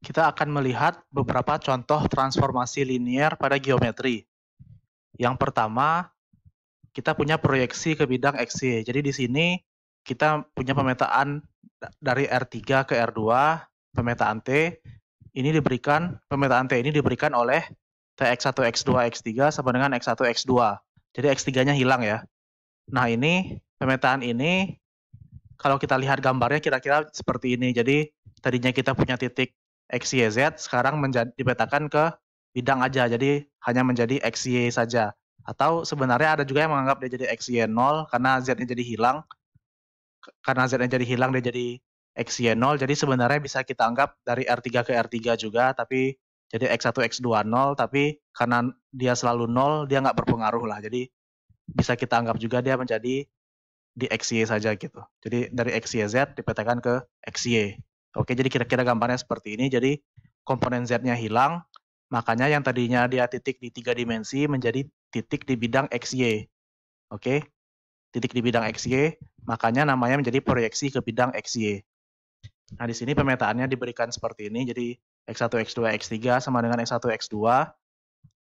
kita akan melihat beberapa contoh transformasi linier pada geometri. Yang pertama, kita punya proyeksi ke bidang XY. Jadi di sini kita punya pemetaan dari R3 ke R2, pemetaan T. Ini diberikan, pemetaan T ini diberikan oleh TX1, X2, X3 sama dengan X1, X2. Jadi X3-nya hilang ya. Nah ini, pemetaan ini, kalau kita lihat gambarnya kira-kira seperti ini. Jadi tadinya kita punya titik XYZ sekarang menjadi dipetakan ke bidang aja. Jadi hanya menjadi XY saja. Atau sebenarnya ada juga yang menganggap dia jadi XY0 karena Z-nya jadi hilang. Karena Z-nya jadi hilang dia jadi XY0. Jadi sebenarnya bisa kita anggap dari R3 ke R3 juga tapi jadi X1, X2, 0, tapi karena dia selalu 0, dia nggak berpengaruh lah. Jadi bisa kita anggap juga dia menjadi di XY saja gitu. Jadi dari XYZ dipetakan ke XY. Oke, jadi kira-kira gambarnya seperti ini. Jadi komponen Z-nya hilang, makanya yang tadinya dia titik di tiga dimensi menjadi titik di bidang XY. Oke, titik di bidang XY, makanya namanya menjadi proyeksi ke bidang XY. Nah, di sini pemetaannya diberikan seperti ini, jadi X1, X2, X3 sama dengan X1, X2.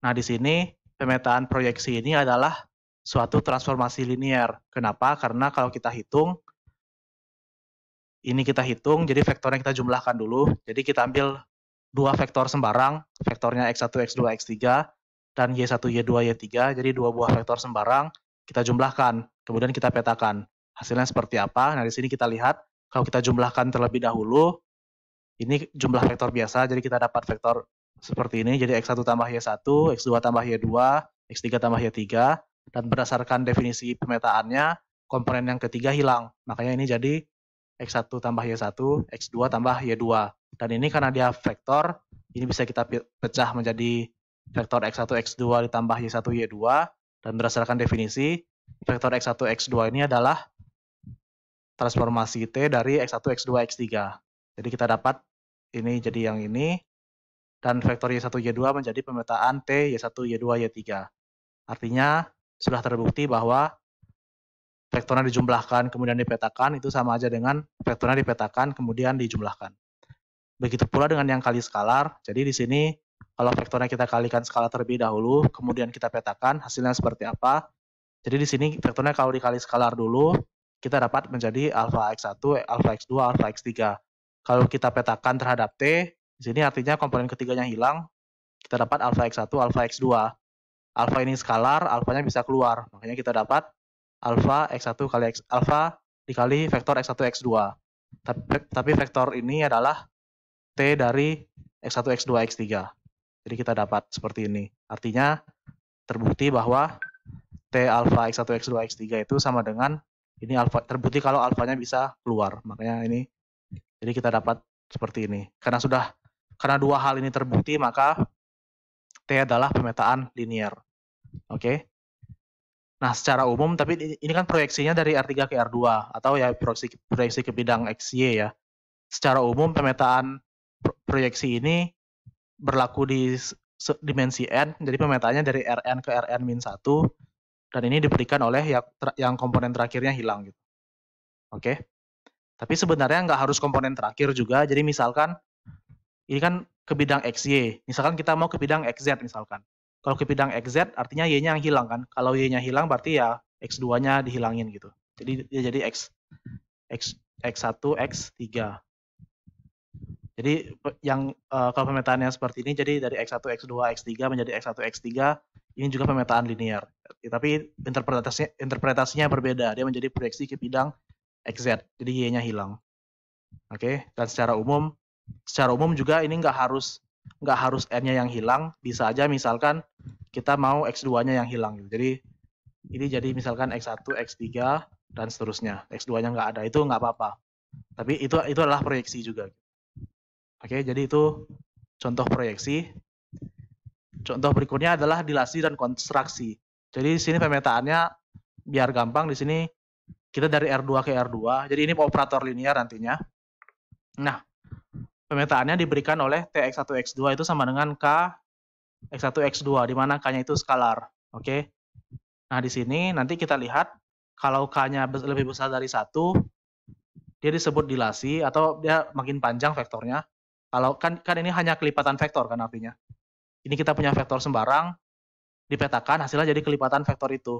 Nah, di sini pemetaan proyeksi ini adalah suatu transformasi linier. Kenapa? Karena kalau kita hitung, ini kita hitung, jadi vektornya kita jumlahkan dulu. Jadi kita ambil dua vektor sembarang, vektornya X1, X2, X3, dan Y1, Y2, Y3, jadi dua buah vektor sembarang, kita jumlahkan, kemudian kita petakan. Hasilnya seperti apa? Nah, di sini kita lihat, kalau kita jumlahkan terlebih dahulu, ini jumlah vektor biasa, jadi kita dapat vektor seperti ini, jadi X1 tambah Y1, X2 tambah Y2, X3 tambah Y3, dan berdasarkan definisi pemetaannya, komponen yang ketiga hilang. Makanya ini jadi X1 tambah Y1, hmm. X2 tambah Y2. Dan ini karena dia vektor, ini bisa kita pecah menjadi vektor X1, X2 ditambah Y1, Y2. Dan berdasarkan definisi, vektor X1, X2 ini adalah transformasi T dari X1, X2, X3. Jadi kita dapat ini jadi yang ini, dan vektor Y1, Y2 menjadi pemetaan T, Y1, Y2, Y3. Artinya, sudah terbukti bahwa vektornya dijumlahkan kemudian dipetakan itu sama aja dengan vektornya dipetakan kemudian dijumlahkan. Begitu pula dengan yang kali skalar. Jadi di sini kalau vektornya kita kalikan skala terlebih dahulu, kemudian kita petakan hasilnya seperti apa. Jadi di sini vektornya kalau dikali skalar dulu, kita dapat menjadi alfa x1, alfa x2, alfa x3. Kalau kita petakan terhadap t, di sini artinya komponen ketiganya hilang, kita dapat alfa x1, alfa x2. Alfa ini skalar, alfanya bisa keluar, makanya kita dapat alfa x1 kali x alfa dikali vektor x1 x2. Tapi, vektor ini adalah t dari x1 x2 x3. Jadi kita dapat seperti ini. Artinya terbukti bahwa t alfa x1 x2 x3 itu sama dengan ini alfa terbukti kalau alfanya bisa keluar. Makanya ini jadi kita dapat seperti ini. Karena sudah karena dua hal ini terbukti maka T adalah pemetaan linier. Oke. Okay? Nah, secara umum, tapi ini kan proyeksinya dari R3 ke R2 atau ya proyeksi, proyeksi ke bidang XY ya. Secara umum, pemetaan proyeksi ini berlaku di dimensi n, jadi pemetaannya dari rn ke rn minus satu, dan ini diberikan oleh yang, yang komponen terakhirnya hilang gitu. Oke. Tapi sebenarnya nggak harus komponen terakhir juga. Jadi misalkan ini kan ke bidang xy, misalkan kita mau ke bidang xz misalkan. Kalau ke bidang XZ artinya Y-nya yang hilang kan. Kalau Y-nya hilang berarti ya X2-nya dihilangin gitu. Jadi dia jadi X X X1, X3. Jadi yang uh, kalau pemetaannya seperti ini jadi dari X1, X2, X3 menjadi X1, X3 ini juga pemetaan linear. Tapi interpretasinya interpretasinya berbeda. Dia menjadi proyeksi ke bidang XZ. Jadi Y-nya hilang. Oke, okay? dan secara umum secara umum juga ini nggak harus nggak harus n-nya yang hilang, bisa aja misalkan kita mau x2-nya yang hilang. Gitu. Jadi ini jadi misalkan x1, x3 dan seterusnya. X2-nya nggak ada itu nggak apa-apa. Tapi itu itu adalah proyeksi juga. Oke, jadi itu contoh proyeksi. Contoh berikutnya adalah dilasi dan konstruksi. Jadi di sini pemetaannya biar gampang di sini kita dari R2 ke R2. Jadi ini operator linear nantinya. Nah, Pemetaannya diberikan oleh Tx1, X2 itu sama dengan K X1, X2, di mana K-nya itu skalar. Oke. Okay? Nah, di sini nanti kita lihat kalau K-nya lebih besar dari satu, dia disebut dilasi atau dia makin panjang vektornya. Kalau kan kan ini hanya kelipatan vektor kan artinya. Ini kita punya vektor sembarang, dipetakan hasilnya jadi kelipatan vektor itu.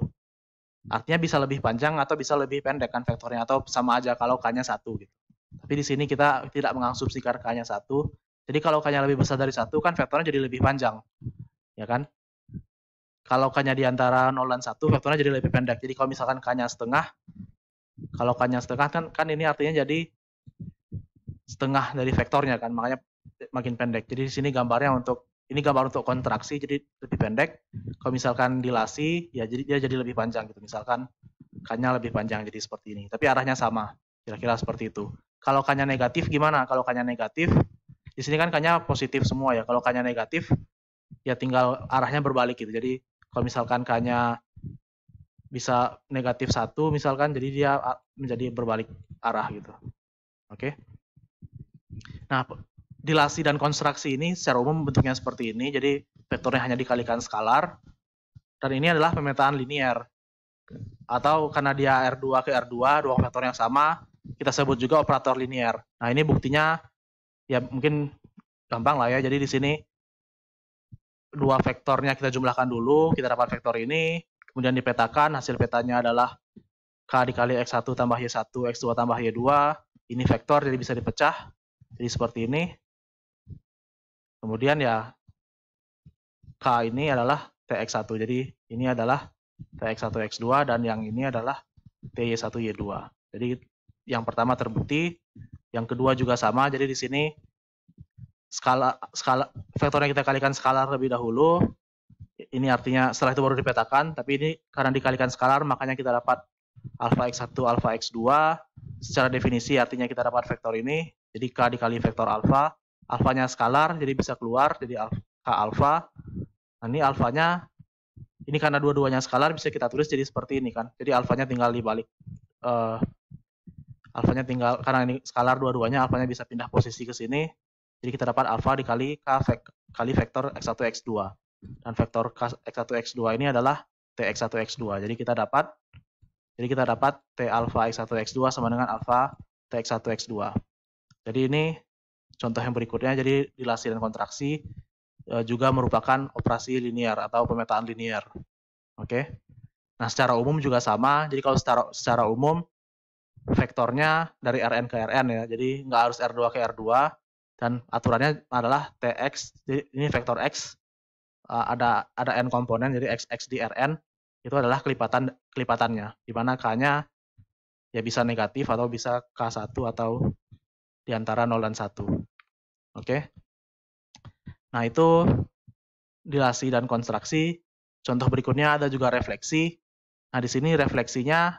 Artinya bisa lebih panjang atau bisa lebih pendek kan vektornya atau sama aja kalau k-nya satu gitu. Tapi di sini kita tidak mengasumsi K-nya satu. Jadi kalau K-nya lebih besar dari satu kan vektornya jadi lebih panjang. Ya kan? Kalau K-nya di antara nol dan satu vektornya jadi lebih pendek. Jadi kalau misalkan K-nya setengah, kalau K-nya setengah kan, kan ini artinya jadi setengah dari vektornya kan. Makanya makin pendek. Jadi di sini gambarnya untuk ini gambar untuk kontraksi jadi lebih pendek. Kalau misalkan dilasi ya jadi dia jadi lebih panjang gitu. Misalkan k-nya lebih panjang jadi seperti ini. Tapi arahnya sama. Kira-kira seperti itu. Kalau kanya negatif gimana? Kalau kanya negatif, di sini kan kanya positif semua ya. Kalau kanya negatif, ya tinggal arahnya berbalik gitu. Jadi kalau misalkan kanya bisa negatif satu misalkan, jadi dia menjadi berbalik arah gitu. Oke. Okay? Nah, dilasi dan konstruksi ini secara umum bentuknya seperti ini. Jadi vektornya hanya dikalikan skalar. Dan ini adalah pemetaan linier. Atau karena dia R2 ke R2, dua vektor yang sama, kita sebut juga operator linear. Nah, ini buktinya ya mungkin gampang lah ya. Jadi di sini dua vektornya kita jumlahkan dulu, kita dapat vektor ini, kemudian dipetakan, hasil petanya adalah K dikali X1 tambah Y1, X2 tambah Y2, ini vektor jadi bisa dipecah, jadi seperti ini. Kemudian ya K ini adalah TX1, jadi ini adalah TX1, X2, dan yang ini adalah TY1, Y2. Jadi yang pertama terbukti, yang kedua juga sama. Jadi di sini skala skala vektornya kita kalikan skalar lebih dahulu. Ini artinya setelah itu baru dipetakan, tapi ini karena dikalikan skalar makanya kita dapat alfa x1, alfa x2. Secara definisi artinya kita dapat vektor ini. Jadi k dikali vektor alfa, alfanya skalar jadi bisa keluar jadi k alfa. Nah, ini alfanya ini karena dua-duanya skalar bisa kita tulis jadi seperti ini kan. Jadi alfanya tinggal dibalik eh, alfanya tinggal karena ini skalar dua-duanya alfanya bisa pindah posisi ke sini jadi kita dapat alfa dikali k kali vektor x1 x2 dan vektor x1 x2 ini adalah tx1 x2 jadi kita dapat jadi kita dapat t alfa x1 x2 sama dengan alfa tx1 x2 jadi ini contoh yang berikutnya jadi dilasi dan kontraksi e, juga merupakan operasi linear atau pemetaan linear. Oke. Okay? Nah, secara umum juga sama. Jadi kalau secara secara umum vektornya dari Rn ke Rn ya. Jadi nggak harus R2 ke R2 dan aturannya adalah Tx ini vektor X e, ada ada n komponen jadi x x di Rn itu adalah kelipatan kelipatannya di mana k-nya ya bisa negatif atau bisa k1 atau di antara 0 dan 1. Oke. Nah, itu dilasi dan konstruksi. Contoh berikutnya ada juga refleksi. Nah, di sini refleksinya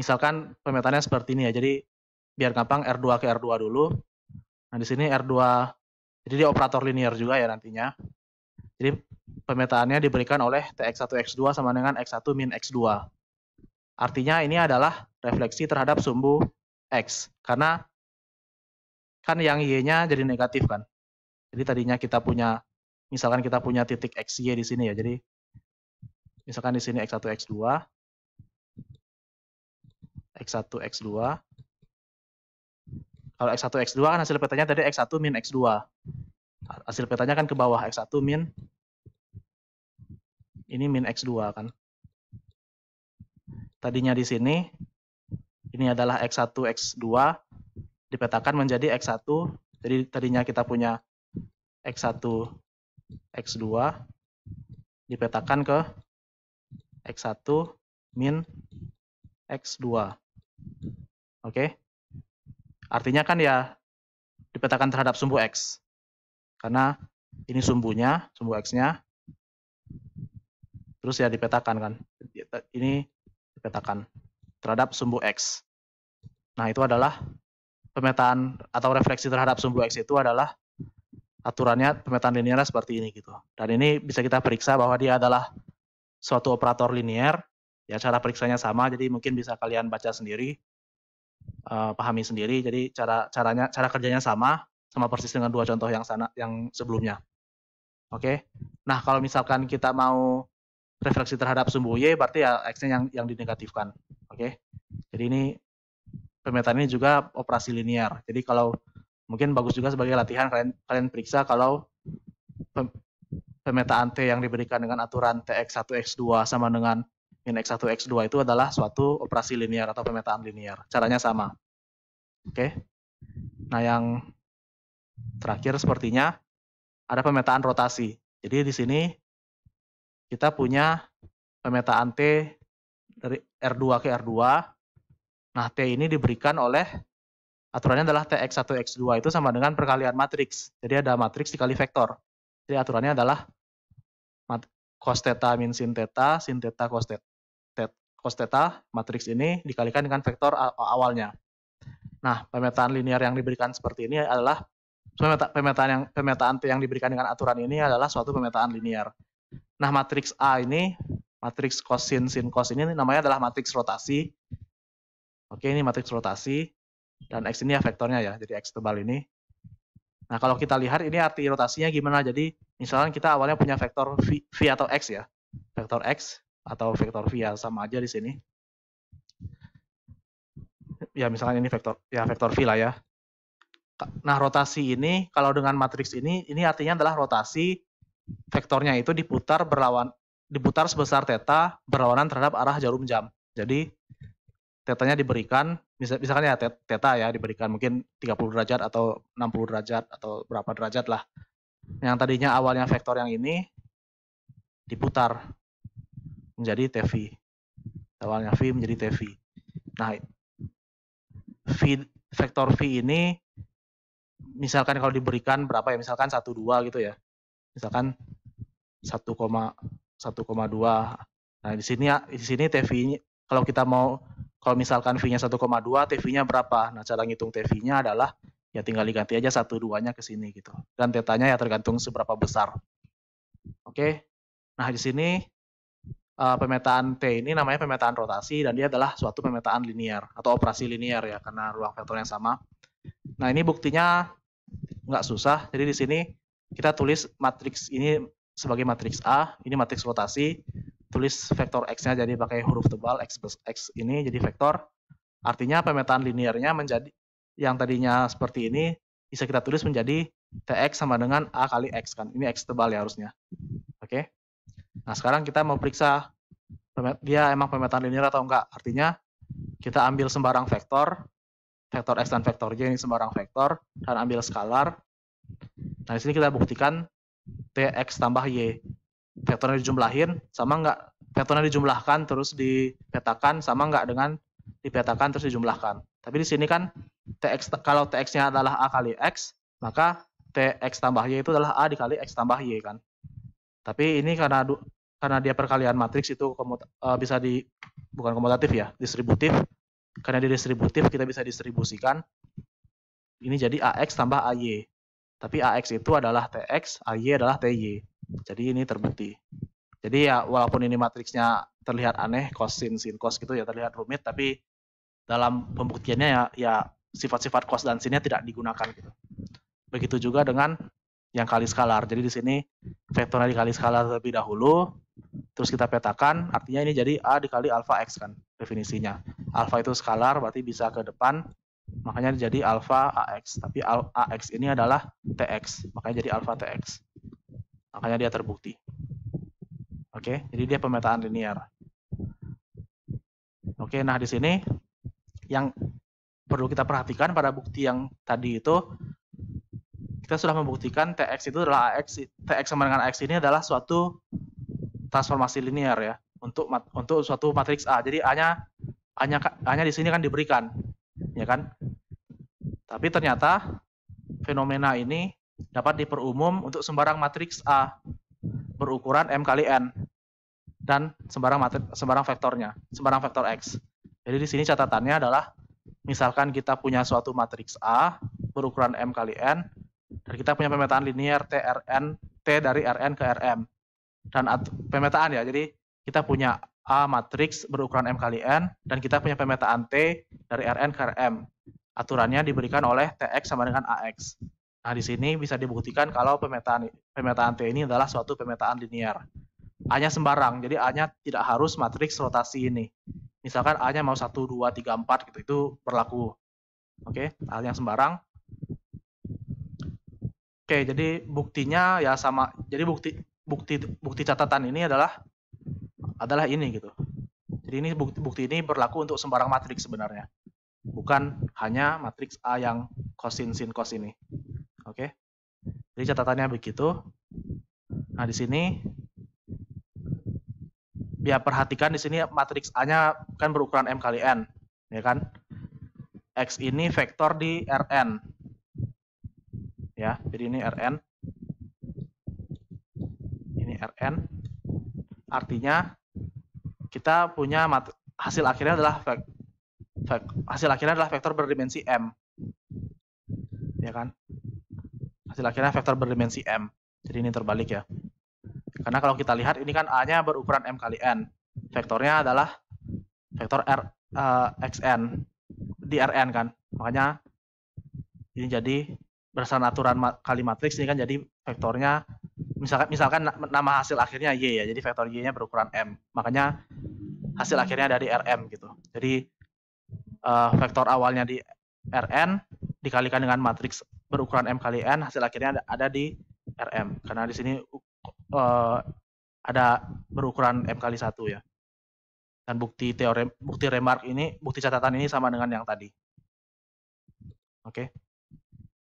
misalkan pemetaannya seperti ini ya. Jadi biar gampang R2 ke R2 dulu. Nah, di sini R2 jadi dia operator linear juga ya nantinya. Jadi pemetaannya diberikan oleh TX1 X2 sama dengan X1 min X2. Artinya ini adalah refleksi terhadap sumbu X. Karena kan yang Y-nya jadi negatif kan. Jadi tadinya kita punya, misalkan kita punya titik XY di sini ya. Jadi misalkan di sini X1, X2. X1, X2. Kalau X1, X2 kan hasil petanya tadi X1 min X2. Hasil petanya kan ke bawah, X1 min, ini min X2 kan. Tadinya di sini, ini adalah X1, X2, dipetakan menjadi X1, jadi tadinya kita punya X1, X2, dipetakan ke X1 min X2. Oke. Okay? Artinya kan ya dipetakan terhadap sumbu X. Karena ini sumbunya, sumbu X-nya. Terus ya dipetakan kan. Ini dipetakan terhadap sumbu X. Nah, itu adalah pemetaan atau refleksi terhadap sumbu X itu adalah aturannya pemetaan linear seperti ini gitu. Dan ini bisa kita periksa bahwa dia adalah suatu operator linear Ya cara periksanya sama, jadi mungkin bisa kalian baca sendiri, uh, pahami sendiri. Jadi cara caranya cara kerjanya sama, sama persis dengan dua contoh yang sana yang sebelumnya. Oke. Okay? Nah kalau misalkan kita mau refleksi terhadap sumbu y, berarti ya x-nya yang yang dinegatifkan. Oke. Okay? Jadi ini pemetaan ini juga operasi linear. Jadi kalau mungkin bagus juga sebagai latihan kalian kalian periksa kalau pem, pemetaan T yang diberikan dengan aturan TX1, X2 sama dengan min X1, X2 itu adalah suatu operasi linear atau pemetaan linear. Caranya sama. Oke. Nah, yang terakhir sepertinya ada pemetaan rotasi. Jadi di sini kita punya pemetaan T dari R2 ke R2. Nah, T ini diberikan oleh aturannya adalah TX1, X2 itu sama dengan perkalian matriks. Jadi ada matriks dikali vektor. Jadi aturannya adalah cos theta min sin theta, sin theta cos theta cos theta matriks ini dikalikan dengan vektor awalnya. Nah, pemetaan linear yang diberikan seperti ini adalah pemetaan yang pemetaan yang diberikan dengan aturan ini adalah suatu pemetaan linear. Nah, matriks A ini, matriks kosin sin cos ini namanya adalah matriks rotasi. Oke, ini matriks rotasi dan x ini ya vektornya ya, jadi x tebal ini. Nah, kalau kita lihat ini arti rotasinya gimana? Jadi, misalkan kita awalnya punya vektor v, v atau x ya. Vektor x atau vektor v ya sama aja di sini. Ya misalnya ini vektor ya vektor v lah ya. Nah rotasi ini kalau dengan matriks ini ini artinya adalah rotasi vektornya itu diputar berlawan diputar sebesar theta berlawanan terhadap arah jarum jam. Jadi tetanya diberikan misalkan ya teta ya diberikan mungkin 30 derajat atau 60 derajat atau berapa derajat lah yang tadinya awalnya vektor yang ini diputar menjadi TV. Awalnya V menjadi TV. Nah, V, vektor V ini misalkan kalau diberikan berapa ya, misalkan 1,2 gitu ya. Misalkan 1,1,2. Nah, di sini ya, di sini TV kalau kita mau kalau misalkan V-nya 1,2, TV-nya berapa? Nah, cara ngitung TV-nya adalah ya tinggal diganti aja 1,2-nya ke sini gitu. Dan tetanya ya tergantung seberapa besar. Oke. Nah, di sini uh, pemetaan T ini namanya pemetaan rotasi dan dia adalah suatu pemetaan linear atau operasi linear ya karena ruang vektor yang sama. Nah ini buktinya nggak susah. Jadi di sini kita tulis matriks ini sebagai matriks A, ini matriks rotasi, tulis vektor X-nya jadi pakai huruf tebal X plus X ini jadi vektor. Artinya pemetaan linearnya menjadi yang tadinya seperti ini bisa kita tulis menjadi TX sama dengan A kali X kan. Ini X tebal ya harusnya. Oke. Okay. Nah sekarang kita mau periksa dia emang pemetaan linear atau enggak. Artinya kita ambil sembarang vektor, vektor x dan vektor y ini sembarang vektor, dan ambil skalar. Nah di sini kita buktikan tx tambah y. Vektornya dijumlahin sama enggak, vektornya dijumlahkan terus dipetakan sama enggak dengan dipetakan terus dijumlahkan. Tapi di sini kan tx kalau tx-nya adalah a kali x, maka tx tambah y itu adalah a dikali x tambah y kan. Tapi ini karena karena dia perkalian matriks itu komut, uh, eh, bisa di bukan komutatif ya, distributif. Karena dia distributif kita bisa distribusikan. Ini jadi AX tambah AY. Tapi AX itu adalah TX, AY adalah TY. Jadi ini terbukti. Jadi ya walaupun ini matriksnya terlihat aneh, kosin, sin, sin kos gitu ya terlihat rumit, tapi dalam pembuktiannya ya, ya sifat-sifat kos dan sinnya tidak digunakan gitu. Begitu juga dengan yang kali skalar. Jadi di sini vektornya dikali skalar terlebih dahulu, terus kita petakan, artinya ini jadi A dikali alfa X kan definisinya. Alfa itu skalar, berarti bisa ke depan, makanya jadi alfa AX. Tapi AX ini adalah TX, makanya jadi alfa TX. Makanya dia terbukti. Oke, jadi dia pemetaan linear. Oke, nah di sini yang perlu kita perhatikan pada bukti yang tadi itu kita sudah membuktikan TX itu adalah AX TX sama dengan AX ini adalah suatu transformasi linear ya untuk mat, untuk suatu matriks A. Jadi A-nya A-nya A-nya di sini kan diberikan, ya kan? Tapi ternyata fenomena ini dapat diperumum untuk sembarang matriks A berukuran M kali N dan sembarang matri, sembarang vektornya, sembarang vektor X. Jadi di sini catatannya adalah misalkan kita punya suatu matriks A berukuran M kali N dan kita punya pemetaan linier TRN, T dari RN ke RM. Dan pemetaan ya, jadi kita punya A matriks berukuran M kali N, dan kita punya pemetaan T dari Rn ke Rm. Aturannya diberikan oleh Tx sama dengan Ax. Nah, di sini bisa dibuktikan kalau pemetaan, pemetaan T ini adalah suatu pemetaan linier. A-nya sembarang, jadi A-nya tidak harus matriks rotasi ini. Misalkan A-nya mau 1, 2, 3, 4, gitu, itu berlaku. Oke, a yang sembarang. Oke, jadi buktinya ya sama. Jadi bukti bukti bukti catatan ini adalah adalah ini gitu. Jadi ini bukti bukti ini berlaku untuk sembarang matriks sebenarnya. Bukan hanya matriks A yang kosin sin kos ini. Oke. Jadi catatannya begitu. Nah, di sini ya perhatikan di sini matriks A-nya kan berukuran M kali N, ya kan? X ini vektor di Rn ya jadi ini Rn ini Rn artinya kita punya hasil akhirnya adalah hasil akhirnya adalah vektor berdimensi m ya kan hasil akhirnya vektor berdimensi m jadi ini terbalik ya karena kalau kita lihat ini kan a-nya berukuran m kali n vektornya adalah vektor r uh, xn di rn kan makanya ini jadi berdasarkan aturan kali matriks ini kan jadi vektornya misalkan misalkan nama hasil akhirnya y ya jadi vektor y-nya berukuran m makanya hasil akhirnya dari rm gitu jadi uh, vektor awalnya di rn dikalikan dengan matriks berukuran m kali n hasil akhirnya ada, ada di rm karena di sini uh, ada berukuran m kali satu ya dan bukti teorem bukti remark ini bukti catatan ini sama dengan yang tadi oke okay.